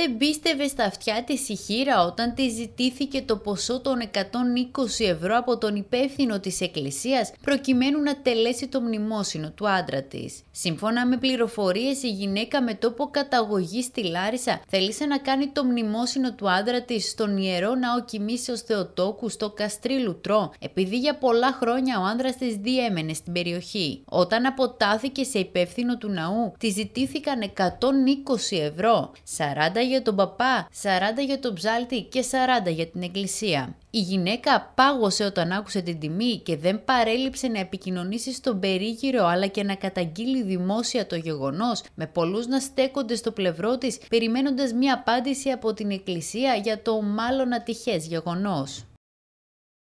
δεν πίστευε στα αυτιά της η χείρα όταν της ζητήθηκε το ποσό των 120 ευρώ από τον υπεύθυνο της εκκλησίας προκειμένου να τελέσει το μνημόσυνο του άντρα της. Σύμφωνα με πληροφορίες η γυναίκα με τόπο καταγωγής στη Λάρισα θέλησε να κάνει το μνημόσυνο του άντρα της στον Ιερό Ναό Κοιμήσεως Θεοτόκου στο Καστρί Λουτρό επειδή για πολλά χρόνια ο άντρας της διέμενε στην περιοχή. Όταν αποτάθηκε σε υπεύθυνο του ναού της ζητήθηκαν 120 ευρώ, 40 για τον παπά, 40 για τον ψάλτη και 40 για την εκκλησία. Η γυναίκα πάγωσε όταν άκουσε την τιμή και δεν παρέλειψε να επικοινωνήσει στον περίγυρο αλλά και να καταγγείλει δημόσια το γεγονός, με πολλούς να στέκονται στο πλευρό της περιμένοντας μια απάντηση από την εκκλησία για το μάλλον ατυχές γεγονός.